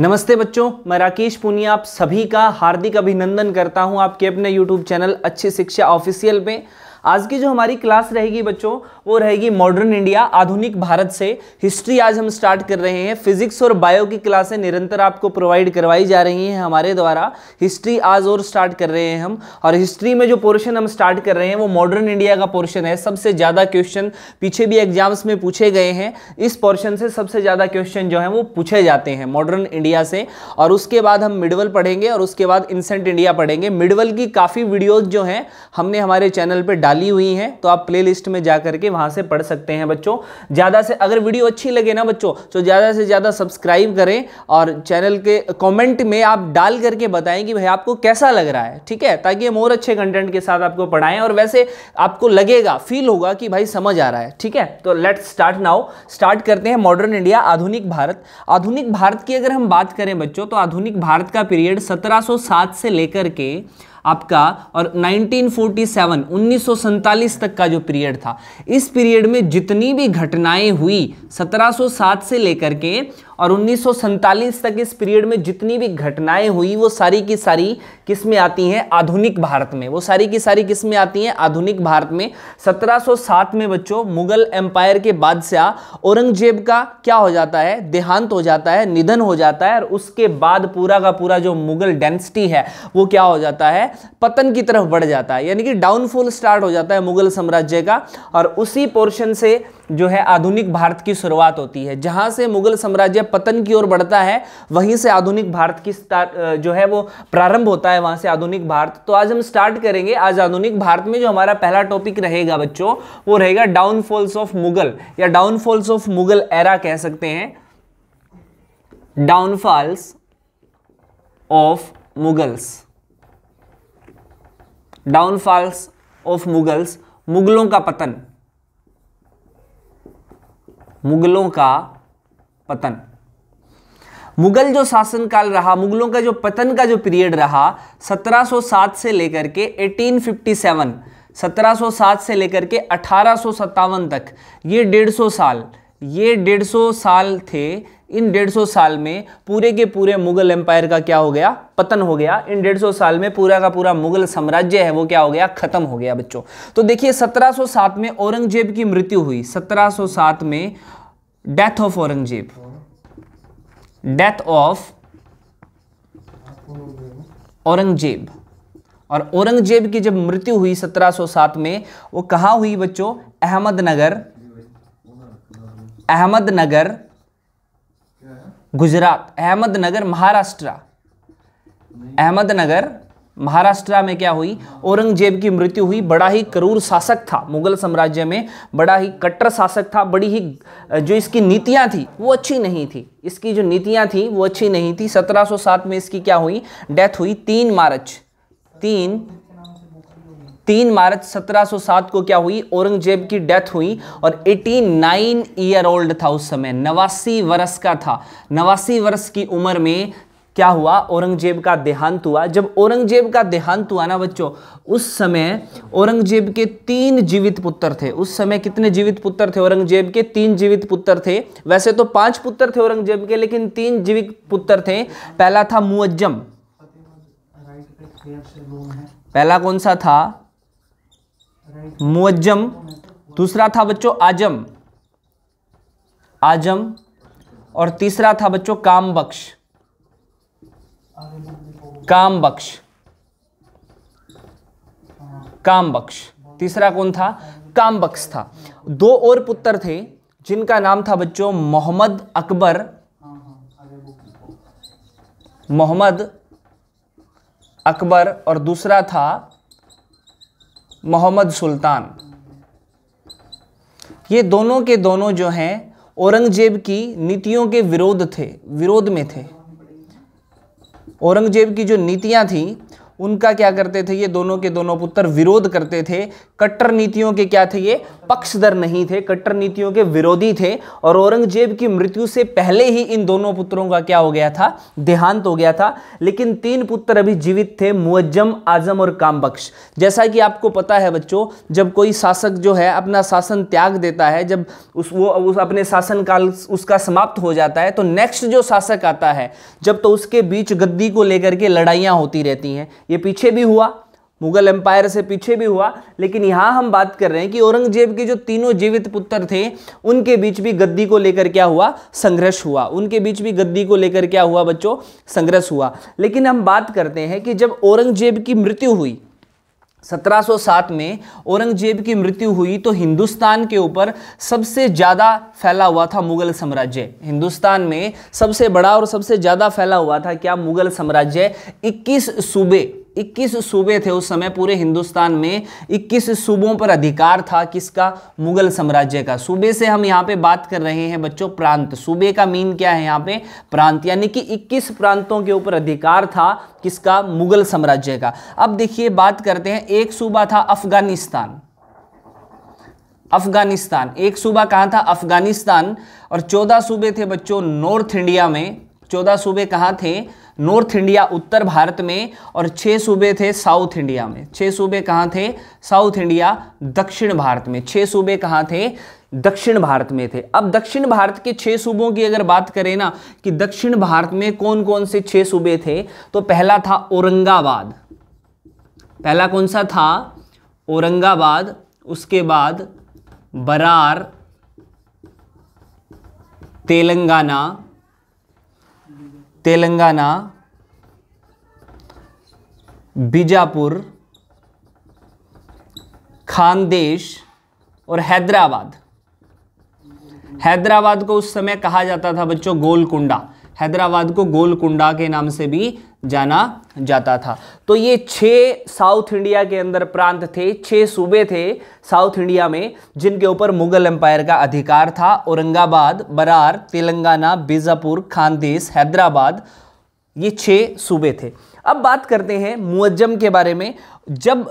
नमस्ते बच्चों मैं राकेश पुनिया आप सभी का हार्दिक अभिनंदन करता हूं आपके अपने यूट्यूब चैनल अच्छी शिक्षा ऑफिशियल में आज की जो हमारी क्लास रहेगी बच्चों वो रहेगी मॉडर्न इंडिया आधुनिक भारत से हिस्ट्री आज हम स्टार्ट कर रहे हैं फिजिक्स और बायो की क्लासें निरंतर आपको प्रोवाइड करवाई जा रही हैं हमारे द्वारा हिस्ट्री आज और स्टार्ट कर रहे हैं हम और हिस्ट्री में जो पोर्शन हम स्टार्ट कर रहे हैं वो मॉडर्न इंडिया का पोर्शन है सबसे ज़्यादा क्वेश्चन पीछे भी एग्जाम्स में पूछे गए हैं इस पोर्शन से सबसे ज़्यादा क्वेश्चन जो है वो पूछे जाते हैं मॉडर्न इंडिया से और उसके बाद हम मिडवल पढ़ेंगे और उसके बाद इंसेंट इंडिया पढ़ेंगे मिडवल की काफ़ी वीडियोज़ जो हैं हमने हमारे चैनल पर डाल डाली हुई हैं तो आप प्लेलिस्ट में जा करके वहाँ से पढ़ सकते हैं बच्चों ज़्यादा से अगर वीडियो अच्छी लगे ना बच्चों तो ज़्यादा से ज़्यादा सब्सक्राइब करें और चैनल के कॉमेंट में आप डाल करके बताएं कि भाई आपको कैसा लग रहा है ठीक है ताकि हम और अच्छे कंटेंट के साथ आपको पढ़ाएं और वैसे आपको लगेगा फील होगा कि भाई समझ आ रहा है ठीक है तो लेट स्टार्ट नाउ स्टार्ट करते हैं मॉडर्न इंडिया आधुनिक भारत आधुनिक भारत की अगर हम बात करें बच्चों तो आधुनिक भारत का पीरियड 1707 से लेकर के आपका और 1947 1947 तक का जो पीरियड था इस पीरियड में जितनी भी घटनाएं हुई 1707 से लेकर के और उन्नीस तक इस पीरियड में जितनी भी घटनाएं हुई वो सारी की सारी किस में आती हैं आधुनिक भारत में वो सारी की सारी किस में आती हैं आधुनिक भारत में 1707 में बच्चों मुगल एम्पायर के बादशाह औरंगजेब का क्या हो जाता है देहांत हो जाता है निधन हो जाता है और उसके बाद पूरा का पूरा जो मुगल डेंसिटी है वो क्या हो जाता है पतन की तरफ बढ़ जाता है यानी कि डाउनफॉल स्टार्ट हो जाता है मुगल साम्राज्य का और उसी पोर्शन से जो है आधुनिक भारत की शुरुआत होती है जहाँ से मुगल साम्राज्य जब पतन की ओर बढ़ता है वहीं से आधुनिक भारत की जो है वो प्रारंभ होता है वहां से आधुनिक भारत तो आज हम स्टार्ट करेंगे आज आधुनिक भारत में जो हमारा पहला टॉपिक रहेगा बच्चों वो रहेगा डाउनफॉल्स ऑफ मुगल या डाउनफॉल्स ऑफ मुगल एरा कह सकते हैं downfalls of Mughals downfalls of Mughals मुगलों का पतन मुगलों का पतन मुगल जो शासनकाल रहा मुगलों का जो पतन का जो पीरियड रहा 1707 से लेकर के 1857 1707 से लेकर के अठारह तक ये 150 साल ये 150 साल थे इन 150 साल में पूरे के पूरे मुगल एम्पायर का क्या हो गया पतन हो गया इन 150 साल में पूरा का पूरा मुगल साम्राज्य है वो क्या हो गया खत्म हो गया बच्चों तो देखिए 1707 में औरंगजेब की मृत्यु हुई 1707 में death of Aurangzeb death of Aurangzeb और औरंगजेब की जब मृत्यु हुई 1707 में वो कहाँ हुई बच्चों अहमदनगर अहमदनगर गुजरात अहमदनगर महाराष्ट्र अहमदनगर महाराष्ट्र में क्या हुई औरंगजेब की मृत्यु हुई बड़ा ही करूर शासक था मुगल साम्राज्य में बड़ा ही कट्टर शासक था बड़ी ही जो इसकी नीतियाँ थी वो अच्छी नहीं थी इसकी जो नीतियाँ थी वो अच्छी नहीं थी 1707 में इसकी क्या हुई डेथ हुई तीन मार्च तीन तीन मार्च 1707 को क्या हुई औरंगजेब की डेथ हुई और 89 ईयर ओल्ड था उस समय नवासी वर्ष का था नवासी वर्ष की उम्र में क्या हुआ औरंगजेब का देहांत हुआ जब औरंगजेब का देहांत हुआ ना बच्चों उस समय औरंगजेब के तीन जीवित पुत्र थे उस समय कितने जीवित पुत्र थे औरंगजेब के तीन जीवित पुत्र थे वैसे तो पांच पुत्र थे औरंगजेब के लेकिन तीन जीवित पुत्र थे पहला था मुअज्जम पहला कौन सा था मुअज्जम दूसरा था बच्चों आजम आजम और तीसरा था बच्चों कामबख्श काम बख्श काम बख्श तीसरा कौन था काम बख्श था दो और पुत्र थे जिनका नाम था बच्चों मोहम्मद अकबर मोहम्मद अकबर और दूसरा था मोहम्मद सुल्तान ये दोनों के दोनों जो हैं औरंगजेब की नीतियों के विरोध थे विरोध में थे औरंगजेब की जो नीतियाँ थीं उनका क्या करते थे ये दोनों के दोनों पुत्र विरोध करते थे कट्टर नीतियों के क्या थे ये पक्षधर नहीं थे कट्टर नीतियों के विरोधी थे और औरंगजेब की मृत्यु से पहले ही इन दोनों पुत्रों का क्या हो गया था देहांत हो गया था लेकिन तीन पुत्र अभी जीवित थे मुअज्जम आजम और कामबख्श जैसा कि आपको पता है बच्चों जब कोई शासक जो है अपना शासन त्याग देता है जब उस वो उस अपने शासनकाल उसका समाप्त हो जाता है तो नेक्स्ट जो शासक आता है जब तो उसके बीच गद्दी को लेकर के लड़ाइयाँ होती रहती हैं ये पीछे भी हुआ मुगल एम्पायर से पीछे भी हुआ लेकिन यहाँ हम बात कर रहे हैं कि औरंगजेब के जो तीनों जीवित पुत्र थे उनके बीच भी गद्दी को लेकर क्या हुआ संघर्ष हुआ उनके बीच भी गद्दी को लेकर क्या हुआ बच्चों संघर्ष हुआ लेकिन हम बात करते हैं कि जब औरंगजेब की मृत्यु हुई 1707 में औरंगजेब की मृत्यु हुई तो हिंदुस्तान के ऊपर सबसे ज़्यादा फैला हुआ था मुगल साम्राज्य हिंदुस्तान में सबसे बड़ा और सबसे ज़्यादा फैला हुआ था क्या मुगल साम्राज्य 21 सूबे 21 सूबे थे उस समय पूरे हिंदुस्तान में 21 सूबों पर अधिकार था किसका मुगल साम्राज्य का सूबे से हम यहाँ पे बात कर रहे हैं बच्चों प्रांत सूबे का मीन क्या है यहाँ पे प्रांत यानी कि 21 प्रांतों के ऊपर अधिकार था किसका मुगल साम्राज्य का अब देखिए बात करते हैं एक सूबा था अफगानिस्तान अफगानिस्तान एक सूबा कहाँ था अफगानिस्तान और चौदह सूबे थे बच्चों नॉर्थ इंडिया में चौदह सूबे कहाँ थे नॉर्थ इंडिया उत्तर भारत में और छः सूबे थे साउथ इंडिया में छः सूबे कहाँ थे साउथ इंडिया दक्षिण भारत में छः सूबे कहाँ थे दक्षिण भारत में थे अब दक्षिण भारत के छः सूबों की अगर बात करें ना कि दक्षिण भारत में कौन कौन से छः सूबे थे तो पहला था औरंगाबाद पहला कौन सा था औरंगाबाद उसके बाद बरार तेलंगाना तेलंगाना बीजापुर खानदेश और हैदराबाद हैदराबाद को उस समय कहा जाता था बच्चों गोलकुंडा हैदराबाद को गोलकुंडा के नाम से भी जाना जाता था तो ये छः साउथ इंडिया के अंदर प्रांत थे छः सूबे थे साउथ इंडिया में जिनके ऊपर मुगल एम्पायर का अधिकार था औरंगाबाद बरार तेलंगाना बीजापुर खानदेश हैदराबाद ये छः सूबे थे अब बात करते हैं मुअज्जम के बारे में जब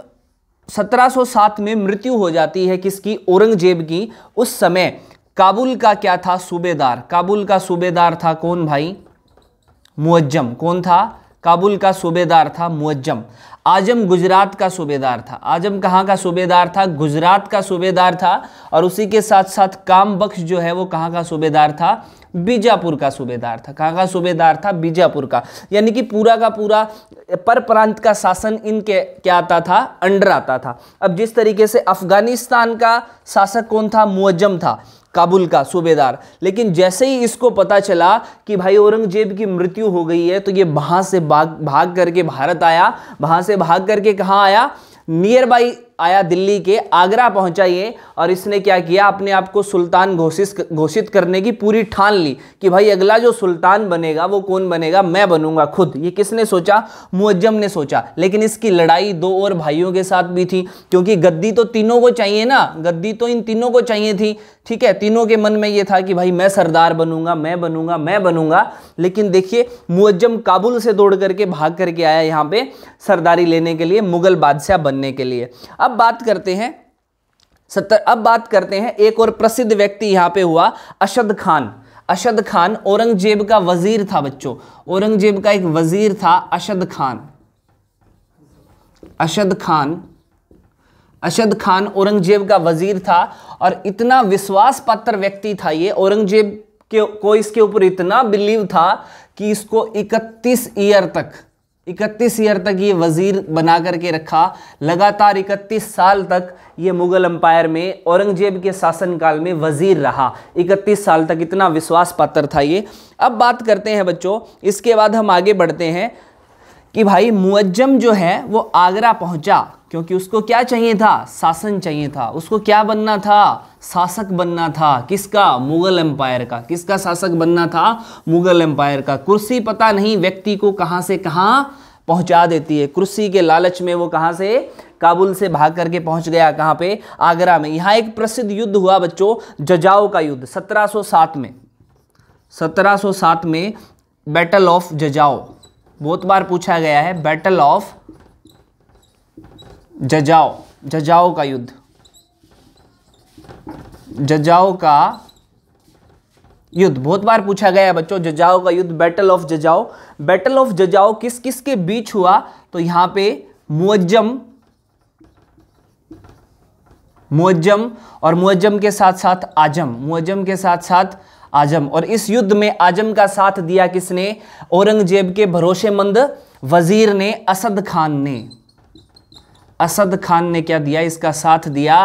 1707 में मृत्यु हो जाती है किसकी औरंगजेब की उस समय काबुल का क्या था सूबेदार काबुल का सूबेदार था कौन भाई मुअज्जम कौन था काबुल का सूबेदार था मुअज्जम आजम गुजरात का सूबेदार था आजम कहाँ का सूबेदार था गुजरात का सूबेदार था और उसी के साथ साथ काम बख्श जो है वो कहाँ का सूबेदार था बीजापुर का सूबेदार था कहाँ का सूबेदार था बीजापुर का यानी कि पूरा का पूरा पर प्रांत का शासन इनके क्या आता था अंडर आता था अब जिस तरीके से अफगानिस्तान का शासक कौन था मुअज्जम था काबुल का सूबेदार लेकिन जैसे ही इसको पता चला कि भाई औरंगजेब की मृत्यु हो गई है तो ये वहाँ से भाग भाग करके भारत आया वहाँ से भाग करके कहाँ आया नियर बाई आया दिल्ली के आगरा पहुंचा ये और इसने क्या किया अपने आप को सुल्तान घोषित घोषित करने की पूरी ठान ली कि भाई अगला जो सुल्तान बनेगा वो कौन बनेगा मैं बनूंगा खुद ये किसने सोचा मुअज्जम ने सोचा लेकिन इसकी लड़ाई दो और भाइयों के साथ भी थी क्योंकि गद्दी तो तीनों को चाहिए ना गद्दी तो इन तीनों को चाहिए थी ठीक है तीनों के मन में ये था कि भाई मैं सरदार बनूंगा मैं बनूंगा मैं बनूंगा लेकिन देखिए मुअज्जम काबुल से दौड़ करके भाग करके आया यहाँ पे सरदारी लेने के लिए मुगल बादशाह बनने के लिए अब बात करते हैं सत्तर अब बात करते हैं एक और प्रसिद्ध व्यक्ति यहां पे हुआ अशद खान अशद खान औरंगजेब का वजीर था बच्चों औरंगजेब का एक वजीर था अशद खान अशद खान अशद खान औरंगजेब का वजीर था और इतना विश्वास पात्र व्यक्ति था ये औरंगजेब के को इसके ऊपर इतना बिलीव था कि इसको 31 ईयर तक इकतीस ईयर तक ये वज़ीर बना करके रखा लगातार इकतीस साल तक ये मुग़ल अंपायर में औरंगजेब के शासनकाल में वज़ीर रहा इकतीस साल तक इतना विश्वास पात्र था ये अब बात करते हैं बच्चों इसके बाद हम आगे बढ़ते हैं कि भाई मुअज्जम जो है वो आगरा पहुंचा क्योंकि उसको क्या चाहिए था शासन चाहिए था उसको क्या बनना था शासक बनना था किसका मुगल एम्पायर का किसका शासक बनना था मुगल एम्पायर का कुर्सी पता नहीं व्यक्ति को कहाँ से कहाँ पहुंचा देती है कुर्सी के लालच में वो कहाँ से काबुल से भाग करके पहुंच गया कहाँ पे आगरा में यहाँ एक प्रसिद्ध युद्ध हुआ बच्चों जजाओ का युद्ध 1707 में 1707 में बैटल ऑफ जजाओ बहुत बार पूछा गया है बैटल ऑफ जजाओ जजाओ का युद्ध जजाओ का युद्ध बहुत बार पूछा गया है बच्चों जजाओ का युद्ध battle of Jajau battle of Jajau किस किस के बीच हुआ तो यहां पे मुअज्जम मुअज्जम और मुअज्जम के साथ साथ आजम मुअज्जम के साथ साथ आजम और इस युद्ध में आजम का साथ दिया किसने औरंगजेब के भरोसेमंद वजीर ने असद खान ने असद खान ने क्या दिया इसका साथ दिया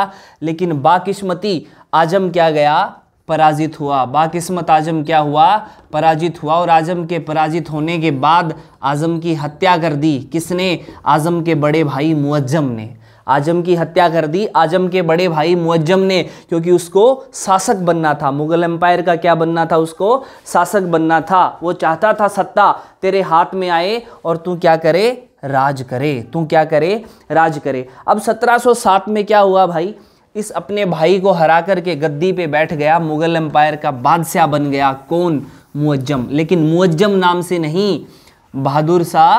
लेकिन बाकिस्मती आजम क्या गया पराजित हुआ बाकिस्मत आजम क्या हुआ पराजित हुआ और आजम के पराजित होने के बाद आजम की हत्या कर दी किसने आजम के बड़े भाई मुअज्जम ने आजम की हत्या कर दी आजम के बड़े भाई मुअज्जम ने क्योंकि उसको शासक बनना था मुगल एम्पायर का क्या बनना था उसको शासक बनना था वो चाहता था सत्ता तेरे हाथ में आए और तू क्या करे राज करे तू क्या करे राज करे अब 1707 में क्या हुआ भाई इस अपने भाई को हरा करके गद्दी पे बैठ गया मुगल एम्पायर का बादशाह बन गया कौन मुअज्जम लेकिन मुअज्जम नाम से नहीं बहादुर शाह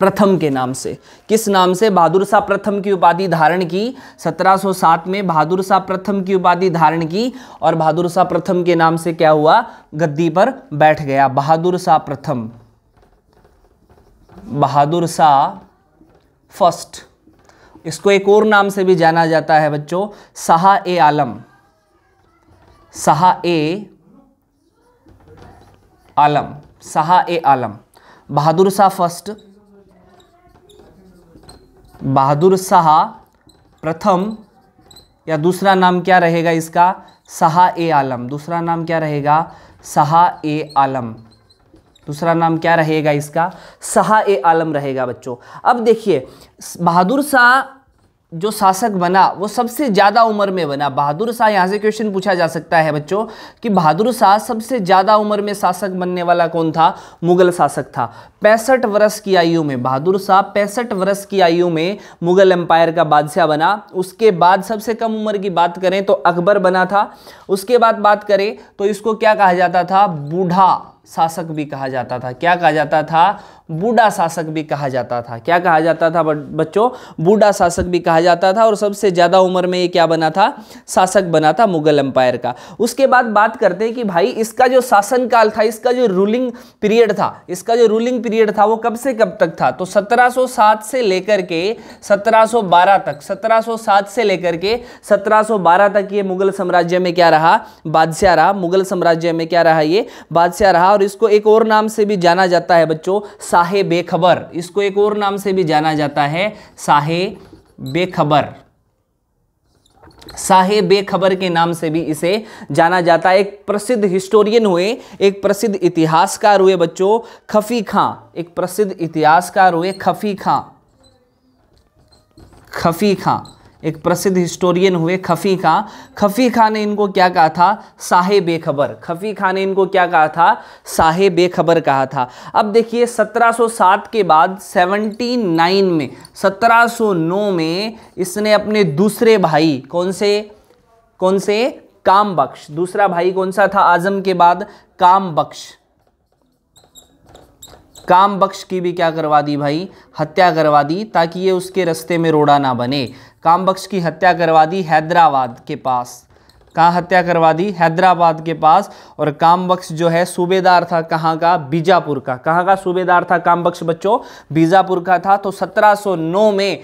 प्रथम के नाम से किस नाम से बहादुर शाह प्रथम की उपाधि धारण की 1707 में बहादुर शाह प्रथम की उपाधि धारण की और बहादुर शाह प्रथम के नाम से क्या हुआ गद्दी पर बैठ गया बहादुर शाह प्रथम बहादुर शाह फर्स्ट इसको एक और नाम से भी जाना जाता है बच्चों शाह ए आलम शाह ए आलम शाह ए आलम बहादुर शाह फर्स्ट बहादुर शाह प्रथम या दूसरा नाम क्या रहेगा इसका शाह ए आलम दूसरा नाम क्या रहेगा शाह ए आलम दूसरा नाम क्या रहेगा इसका शाह ए आलम रहेगा बच्चों अब देखिए बहादुर शाह जो शासक बना वो सबसे ज़्यादा उम्र में बना बहादुर शाह यहाँ से क्वेश्चन पूछा जा सकता है बच्चों कि बहादुर शाह सबसे ज़्यादा उम्र में शासक बनने वाला कौन था मुगल शासक था पैंसठ वर्ष की आयु में बहादुर शाह पैंसठ वर्ष की आयु में मुगल एम्पायर का बादशाह बना उसके बाद सबसे कम उम्र की बात करें तो अकबर बना था उसके बाद बात करें तो इसको क्या कहा जाता था बूढ़ा शासक भी कहा जाता था क्या कहा जाता था बूढ़ा शासक भी कहा जाता था क्या कहा जाता था बच्चों बूढ़ा शासक भी कहा जाता था और सबसे ज़्यादा उम्र में ये क्या बना था शासक बना था मुगल एम्पायर का उसके बाद बात करते हैं कि भाई इसका जो काल था इसका जो रूलिंग पीरियड था इसका जो रूलिंग पीरियड था वो कब से कब तक था तो 1707 से लेकर के 1712 तक 1707 से लेकर के 1712 तक ये मुगल साम्राज्य में क्या रहा बादशाह रहा मुगल साम्राज्य में क्या रहा ये बादशाह रहा और इसको एक और नाम से भी जाना जाता है बच्चों साहे बेखबर इसको एक और नाम से भी जाना जाता है साहे बेखबर साहे बेखबर के नाम से भी इसे जाना जाता है एक प्रसिद्ध हिस्टोरियन हुए एक प्रसिद्ध इतिहासकार हुए बच्चों खफी खां एक प्रसिद्ध इतिहासकार हुए खफी खां खफी खां एक प्रसिद्ध हिस्टोरियन हुए खफ़ी खां खफ़ी खां ने इनको क्या कहा था साहे बेखबर खफ़ी खां ने इनको क्या कहा था साहे बेखबर कहा था अब देखिए 1707 के बाद 79 में 1709 में इसने अपने दूसरे भाई कौन से कौन से काम बख्श दूसरा भाई कौन सा था आजम के बाद काम बख्श काम बख्श की भी क्या करवा दी भाई हत्या करवा दी ताकि ये उसके रस्ते में रोड़ा ना बने कामबख्श की हत्या करवा दी हैदराबाद के पास कहाँ हत्या करवा दी हैदराबाद के पास और कामबख्श जो है सूबेदार था कहाँ का बीजापुर का कहाँ का सूबेदार था कामबख्श बच्चों बीजापुर का था तो 1709 में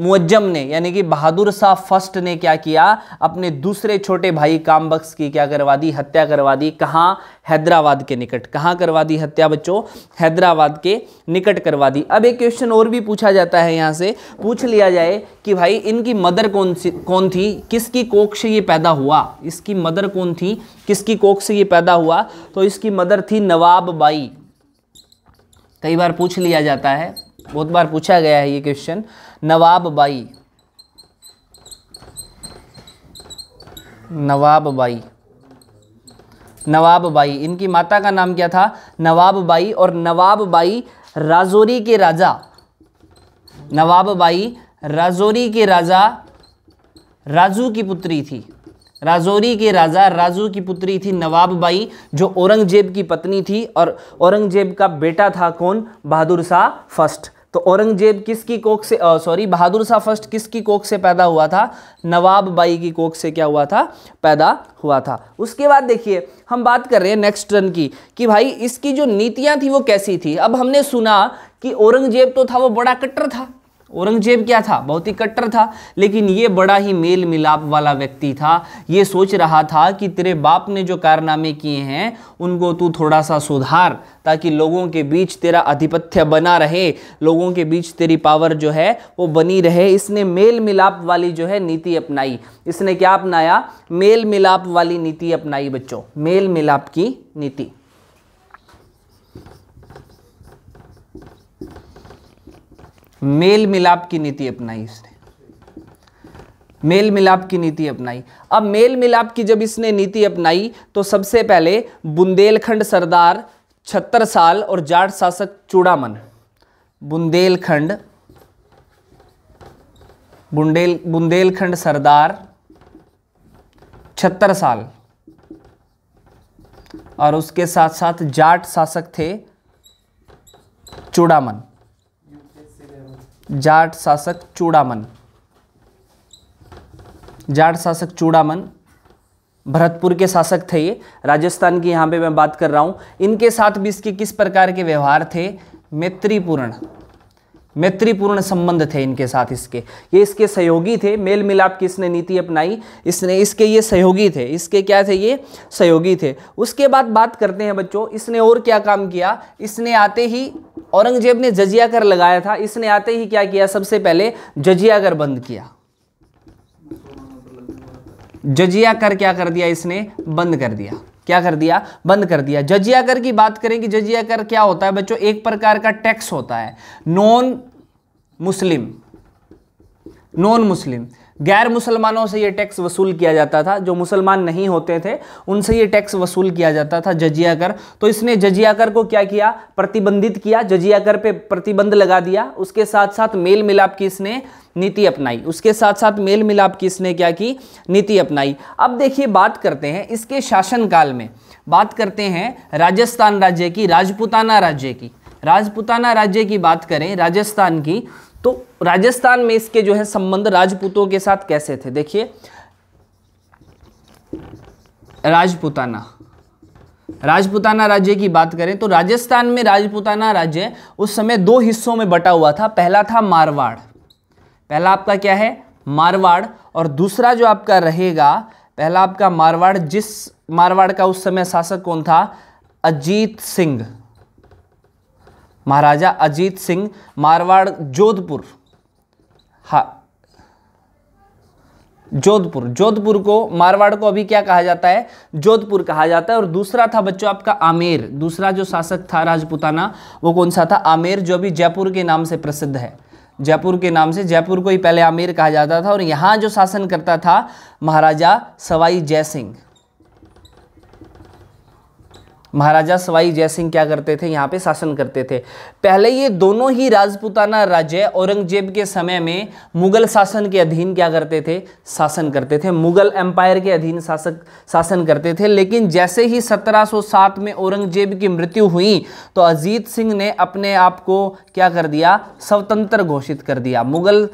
मुअज्जम ने यानी कि बहादुर शाह फर्स्ट ने क्या किया अपने दूसरे छोटे भाई कामबख्श की क्या करवा दी हत्या करवा दी कहाँ हैदराबाद के निकट कहाँ करवा दी हत्या बच्चों हैदराबाद के निकट करवा दी अब एक क्वेश्चन और भी पूछा जाता है यहाँ से पूछ लिया जाए कि भाई इनकी मदर कौन सी कौन थी किसकी कोख से ये पैदा हुआ इसकी मदर कौन थी किसकी कोख से ये पैदा हुआ तो इसकी मदर थी नवाब बाई कई बार पूछ लिया जाता है बहुत बार पूछा गया है ये क्वेश्चन नवाब बाई नवाब बाई नवाब बाई इनकी माता का नाम क्या था नवाब बाई और नवाब बाई राजौरी के राजा नवाब बाई राजौरी के राजा राजू की पुत्री थी राजौरी के राजा राजू की पुत्री थी नवाब बाई जो औरंगजेब की पत्नी थी और औरंगजेब का बेटा था कौन बहादुर शाह फर्स्ट तो औरंगजेब किसकी कोख से सॉरी बहादुर शाह फर्स्ट किसकी कोख से पैदा हुआ था नवाब बाई की कोख से क्या हुआ था पैदा हुआ था उसके बाद देखिए हम बात कर रहे हैं नेक्स्ट रन की कि भाई इसकी जो नीतियाँ थी वो कैसी थी अब हमने सुना कि औरंगजेब तो था वो बड़ा कट्टर था औरंगजेब क्या था बहुत ही कट्टर था लेकिन ये बड़ा ही मेल मिलाप वाला व्यक्ति था ये सोच रहा था कि तेरे बाप ने जो कारनामे किए हैं उनको तू थोड़ा सा सुधार ताकि लोगों के बीच तेरा आधिपत्य बना रहे लोगों के बीच तेरी पावर जो है वो बनी रहे इसने मेल मिलाप वाली जो है नीति अपनाई इसने क्या अपनाया मेल मिलाप वाली नीति अपनाई बच्चों मेल मिलाप की नीति मेल मिलाप की नीति अपनाई इसने मेल मिलाप की नीति अपनाई अब मेल मिलाप की जब इसने नीति अपनाई तो सबसे पहले बुंदेलखंड सरदार छत्तर साल और जाट शासक चूड़ामन बुंदेलखंड बुंदेल बुंदेलखंड सरदार छत्तर साल और उसके साथ साथ जाट शासक थे चूड़ामन जाट शासक चूड़ामन जाट शासक चूड़ामन भरतपुर के शासक थे ये राजस्थान की यहाँ पे मैं बात कर रहा हूँ इनके साथ भी इसके किस प्रकार के व्यवहार थे मैत्रीपूर्ण मैत्रीपूर्ण संबंध थे इनके साथ इसके ये इसके सहयोगी थे मेल मिलाप की इसने नीति अपनाई इसने इसके ये सहयोगी थे इसके क्या थे ये सहयोगी थे उसके बाद बात करते हैं बच्चों इसने और क्या काम किया इसने आते ही औरंगजेब ने जजिया कर लगाया था इसने आते ही क्या किया सबसे पहले जजिया कर बंद किया जजिया कर क्या कर दिया इसने बंद कर दिया क्या कर दिया बंद कर दिया जजिया कर की बात करें कि जजिया कर क्या होता है बच्चों एक प्रकार का टैक्स होता है नॉन मुस्लिम नॉन मुस्लिम गैर मुसलमानों से ये टैक्स वसूल किया जाता था जो मुसलमान नहीं होते थे उनसे ये टैक्स वसूल किया जाता था जजिया कर तो इसने जजिया कर को क्या किया प्रतिबंधित किया जजिया कर पे प्रतिबंध लगा दिया उसके साथ साथ मेल मिलाप की इसने नीति अपनाई उसके साथ साथ मेल मिलाप की इसने क्या की नीति अपनाई अब देखिए बात करते हैं इसके शासनकाल में बात करते हैं राजस्थान राज्य की राजपुताना राज्य की राजपुताना राज्य की बात करें राजस्थान की तो राजस्थान में इसके जो है संबंध राजपूतों के साथ कैसे थे देखिए राजपूताना राजपूताना राज्य की बात करें तो राजस्थान में राजपूताना राज्य उस समय दो हिस्सों में बटा हुआ था पहला था मारवाड़ पहला आपका क्या है मारवाड़ और दूसरा जो आपका रहेगा पहला आपका मारवाड़ जिस मारवाड़ का उस समय शासक कौन था अजीत सिंह महाराजा अजीत सिंह मारवाड़ जोधपुर हा जोधपुर जोधपुर को मारवाड़ को अभी क्या कहा जाता है जोधपुर कहा जाता है और दूसरा था बच्चों आपका आमेर दूसरा जो शासक था राजपुताना वो कौन सा था आमेर जो अभी जयपुर के नाम से प्रसिद्ध है जयपुर के नाम से जयपुर को ही पहले आमेर कहा जाता था और यहाँ जो शासन करता था महाराजा सवाई जय सिंह महाराजा सवाई जय सिंह क्या करते थे यहाँ पे शासन करते थे पहले ये दोनों ही राजपूताना राज्य औरंगजेब के समय में मुगल शासन के अधीन क्या करते थे शासन करते थे मुगल एम्पायर के अधीन शासक शासन करते थे लेकिन जैसे ही 1707 में औरंगजेब की मृत्यु हुई तो अजीत सिंह ने अपने आप को क्या कर दिया स्वतंत्र घोषित कर दिया मुगल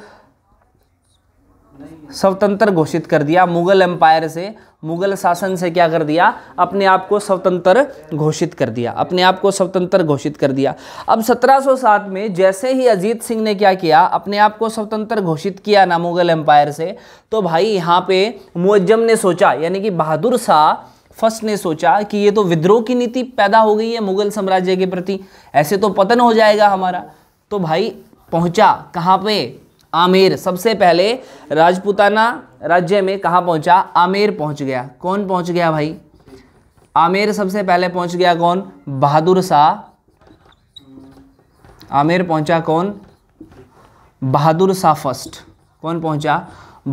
स्वतंत्र घोषित कर दिया मुगल एम्पायर से मुगल शासन से क्या कर दिया अपने आप को स्वतंत्र घोषित कर दिया अपने आप को स्वतंत्र घोषित कर दिया अब 1707 में जैसे ही अजीत सिंह ने क्या किया अपने आप को स्वतंत्र घोषित किया ना मुगल एम्पायर से तो भाई यहाँ पे मुअज्जम ने सोचा यानी कि बहादुर शाह फर्स्ट ने सोचा कि ये तो विद्रोह की नीति पैदा हो गई है मुगल साम्राज्य के प्रति ऐसे तो पतन हो जाएगा हमारा तो भाई पहुंचा कहाँ पे आमेर सबसे पहले राजपूताना राज्य में कहाँ पहुंचा आमेर पहुंच गया कौन पहुंच गया भाई आमेर सबसे पहले पहुंच गया कौन बहादुर शाह आमेर पहुंचा कौन बहादुर शाह फर्स्ट कौन पहुंचा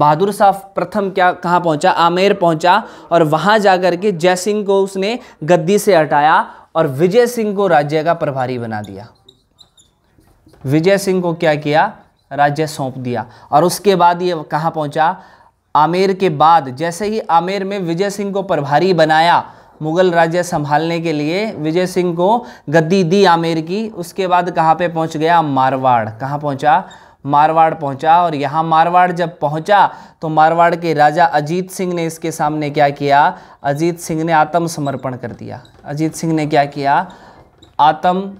बहादुर शाह प्रथम क्या कहाँ पहुंचा आमेर पहुंचा और वहां जाकर के जय सिंह को उसने गद्दी से हटाया और विजय सिंह को राज्य का प्रभारी बना दिया विजय सिंह को क्या किया राज्य सौंप दिया और उसके बाद ये कहाँ पहुँचा आमेर के बाद जैसे ही आमेर में विजय सिंह को प्रभारी बनाया मुगल राज्य संभालने के लिए विजय सिंह को गद्दी दी आमेर की उसके बाद कहाँ पे पहुँच गया मारवाड़ कहाँ पहुँचा मारवाड़ पहुँचा और यहाँ मारवाड़ जब पहुँचा तो मारवाड़ के राजा अजीत सिंह ने इसके सामने क्या किया अजीत सिंह ने आत्मसमर्पण कर दिया अजीत सिंह ने क्या किया आत्म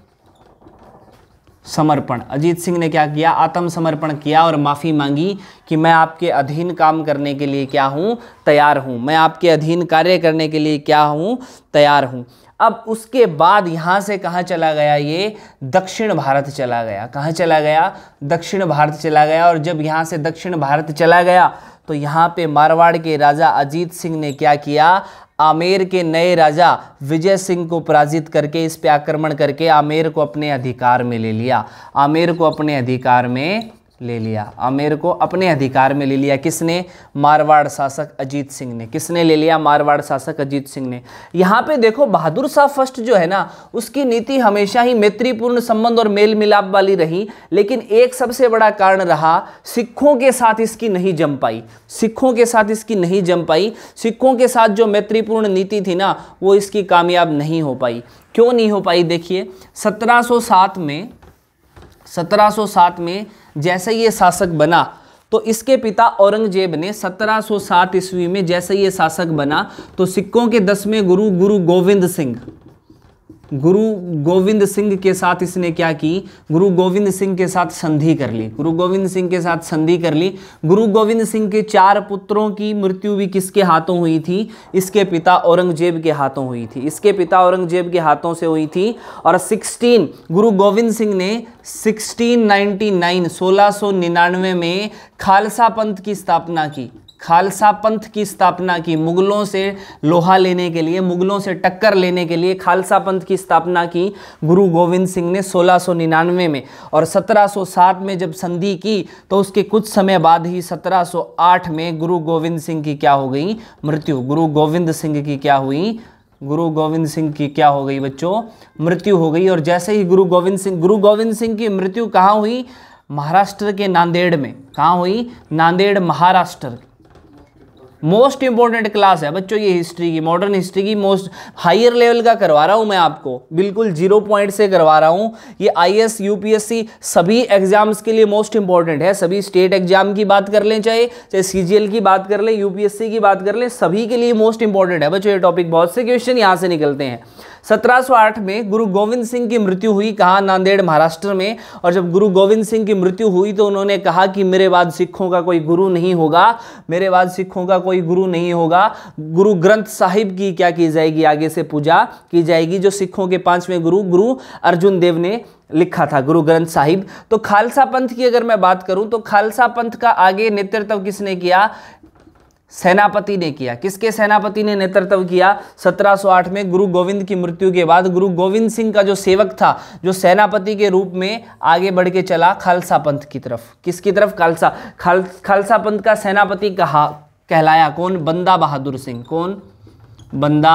समर्पण अजीत सिंह ने क्या किया आत्म समर्पण किया और माफ़ी मांगी कि मैं आपके अधीन काम करने के लिए क्या हूँ तैयार हूँ मैं आपके अधीन कार्य करने के लिए क्या हूँ तैयार हूँ अब उसके बाद यहाँ से कहाँ चला गया ये दक्षिण भारत चला गया कहाँ चला गया दक्षिण भारत चला गया और जब यहाँ से दक्षिण भारत चला गया तो यहाँ पे मारवाड़ के राजा अजीत सिंह ने क्या किया आमेर के नए राजा विजय सिंह को पराजित करके इस पे आक्रमण करके आमेर को अपने अधिकार में ले लिया आमेर को अपने अधिकार में ले लिया आमेर को अपने अधिकार में ले लिया किसने मारवाड़ शासक अजीत सिंह ने किसने ले लिया मारवाड़ शासक अजीत सिंह ने यहाँ पे देखो बहादुर शाह फर्स्ट जो है ना उसकी नीति हमेशा ही मैत्रीपूर्ण संबंध और मेल मिलाप वाली रही लेकिन एक सबसे बड़ा कारण रहा सिखों के साथ इसकी नहीं जम पाई सिखों के साथ इसकी नहीं जम पाई सिखों के साथ जो मैत्रीपूर्ण नीति थी ना वो इसकी कामयाब नहीं हो पाई क्यों नहीं हो पाई देखिए सत्रह में 1707 में जैसे ये शासक बना तो इसके पिता औरंगजेब ने 1707 ईस्वी में जैसे ये शासक बना तो सिक्कों के दसवें गुरु गुरु गोविंद सिंह गुरु गोविंद सिंह के साथ इसने क्या की गुरु गोविंद सिंह के साथ संधि कर ली गुरु गोविंद सिंह के साथ संधि कर ली गुरु गोविंद सिंह के चार पुत्रों की मृत्यु भी किसके हाथों हुई थी इसके पिता औरंगजेब के हाथों हुई थी इसके पिता औरंगजेब के हाथों से हुई थी और 16 गुरु गोविंद सिंह ने 1699 1699 में खालसा पंथ की स्थापना की खालसा पंथ की स्थापना की मुगलों से लोहा लेने के लिए मुगलों से टक्कर लेने के लिए खालसा पंथ की स्थापना की गुरु गोविंद सिंह ने 1699 में और 1707 में जब संधि की तो उसके कुछ समय बाद ही 1708 में गुरु गोविंद सिंह की क्या हो गई मृत्यु गुरु गोविंद सिंह की क्या हुई गुरु गोविंद सिंह की क्या हो गई बच्चों मृत्यु हो गई और जैसे ही गुरु गोविंद सिंह गुरु गोविंद सिंह की मृत्यु कहाँ हुई महाराष्ट्र के नांदेड़ में कहाँ हुई Nanded Maharashtra most important class है बच्चों ये हिस्ट्री की मॉडर्न हिस्ट्री की मोस्ट हायर लेवल का करवा रहा हूं मैं आपको बिल्कुल जीरो पॉइंट से करवा रहा हूं ये आईएएस यूपीएससी सभी एग्जाम्स के लिए मोस्ट इंपॉर्टेंट है सभी स्टेट एग्जाम की बात कर लें चाहे चाहे सीजीएल की बात कर लें यूपीएससी की बात कर लें सभी के लिए मोस्ट इंपॉर्टेंट है बच्चों ये टॉपिक बहुत से क्वेश्चन यहाँ से निकलते हैं 1708 में गुरु गोविंद सिंह की मृत्यु हुई कहा नांदेड़ महाराष्ट्र में और जब गुरु गोविंद सिंह की मृत्यु हुई तो उन्होंने कहा कि मेरे बाद सिखों का कोई गुरु नहीं होगा मेरे बाद सिखों का कोई कोई गुरु नहीं होगा गुरु ग्रंथ साहिब की क्या की जाएगी आगे से पूजा की जाएगी जो सिखों के पांचवें गुरु गुरु अर्जुन देव ने लिखा था गुरु ग्रंथ साहिब तो खालसा पंथ की अगर मैं बात करूं तो खालसा पंथ का आगे नेतृत्व किसने किया सेनापति ने किया किसके सेनापति ने नेतृत्व किया 1708 में गुरु गोविंद की मृत्यु के बाद गुरु गोविंद सिंह का जो सेवक था जो सेनापति के रूप में आगे बढ़ के चला खालसा पंथ की तरफ किसकी तरफ खालसा खाल खालसा पंथ का सेनापति कहा कहलाया कौन बंदा बहादुर सिंह कौन बंदा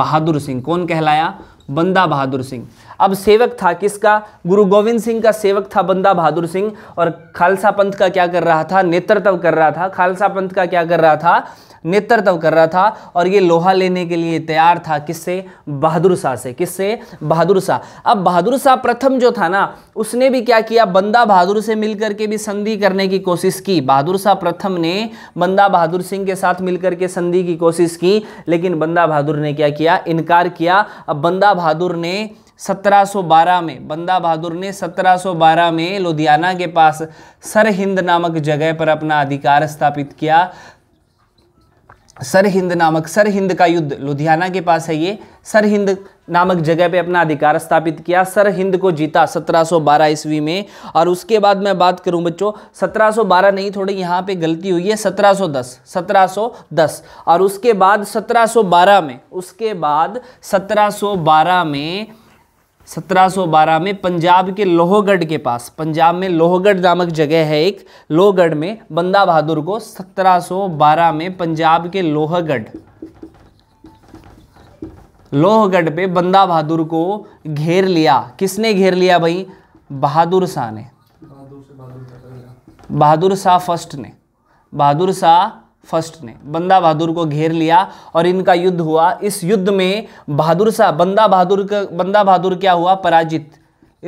बहादुर सिंह कौन कहलाया बंदा बहादुर सिंह अब सेवक था किसका गुरु गोविंद सिंह का सेवक था बंदा बहादुर सिंह और खालसा पंथ का क्या कर रहा था नेतृत्व कर रहा था खालसा पंथ का क्या कर रहा था नेतृत्व कर रहा था और ये लोहा लेने के लिए तैयार था किससे बहादुर शाह से किससे बहादुर शाह अब बहादुर शाह प्रथम जो था ना उसने भी क्या किया बंदा बहादुर से मिलकर के भी संधि करने की कोशिश की बहादुर शाह प्रथम ने बंदा बहादुर सिंह के साथ मिलकर के संधि की कोशिश की लेकिन बंदा बहादुर ने क्या किया इनकार किया अब बंदा बहादुर ने 1712 में बंदा बहादुर ने 1712 में लुधियाना के पास सरहिंद नामक जगह पर अपना अधिकार स्थापित किया सरहिंद नामक सरहिंद का युद्ध लुधियाना के पास है ये सरहिंद नामक जगह पे अपना अधिकार स्थापित किया सरहिंद को जीता 1712 ईस्वी में और उसके बाद मैं बात करूं बच्चों 1712 नहीं थोड़ी यहाँ पे गलती हुई है 1710 1710 और उसके बाद 1712 में उसके बाद 1712 में 1712 में पंजाब के लोहगढ़ के पास पंजाब में लोहगढ़ नामक जगह है एक लोहगढ़ में बंदा बहादुर को 1712 में पंजाब के लोहगढ़ लोहगढ़ पे बंदा बहादुर को घेर लिया किसने घेर लिया भाई बहादुर शाह ने बहादुर शाह फर्स्ट ने बहादुर शाह फर्स्ट ने बंदा बहादुर को घेर लिया और इनका युद्ध हुआ इस युद्ध में बहादुर शाह बंदा बहादुर का बंदा बहादुर क्या हुआ पराजित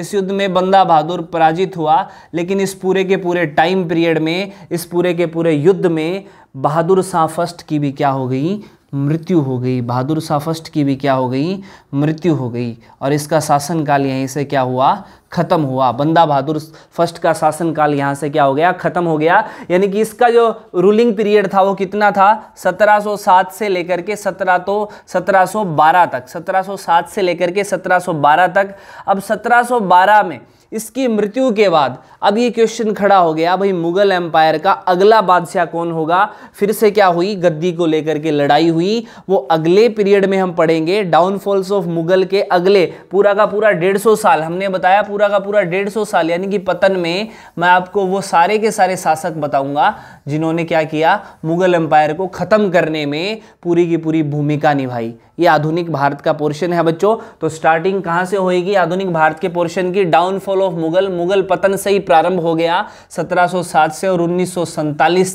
इस युद्ध में बंदा बहादुर पराजित हुआ लेकिन इस पूरे के पूरे टाइम पीरियड में इस पूरे के पूरे युद्ध में बहादुर शाह फर्स्ट की भी क्या हो गई मृत्यु हो गई बहादुर शाह फर्स्ट की भी क्या हो गई मृत्यु हो गई और इसका शासनकाल यहीं से क्या हुआ ख़त्म हुआ बंदा बहादुर फर्स्ट का शासनकाल यहाँ से क्या हो गया ख़त्म हो गया यानी कि इसका जो रूलिंग पीरियड था वो कितना था 1707 से लेकर के सत्रह तो 1712 तक 1707 से लेकर के 1712 तक अब 1712 में इसकी मृत्यु के बाद अब ये क्वेश्चन खड़ा हो गया भाई मुगल एम्पायर का अगला बादशाह कौन होगा फिर से क्या हुई गद्दी को लेकर के लड़ाई हुई वो अगले पीरियड में हम पढ़ेंगे डाउनफॉल्स ऑफ मुगल के अगले पूरा का पूरा डेढ़ सौ साल हमने बताया पूरा का पूरा डेढ़ सौ साल यानी कि पतन में मैं आपको वो सारे के सारे शासक बताऊंगा जिन्होंने क्या किया मुगल एम्पायर को ख़त्म करने में पूरी की पूरी भूमिका निभाई ये आधुनिक भारत का पोर्शन है बच्चों तो स्टार्टिंग कहाँ से होगी आधुनिक भारत के पोर्शन की डाउनफॉल ऑफ मुगल मुगल पतन से ही प्रारंभ हो गया 1707 से और उन्नीस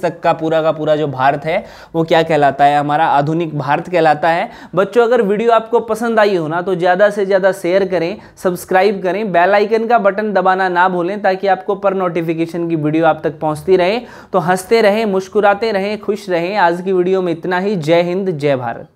तक का पूरा का पूरा जो भारत है वो क्या कहलाता है हमारा आधुनिक भारत कहलाता है बच्चों अगर वीडियो आपको पसंद आई हो ना तो ज़्यादा से ज़्यादा शेयर करें सब्सक्राइब करें बेलाइकन का बटन दबाना ना भूलें ताकि आपको पर नोटिफिकेशन की वीडियो आप तक पहुंचती रहे तो हंसते रहें मुस्कुराते रहें खुश रहें आज की वीडियो में इतना ही जय हिंद जय भारत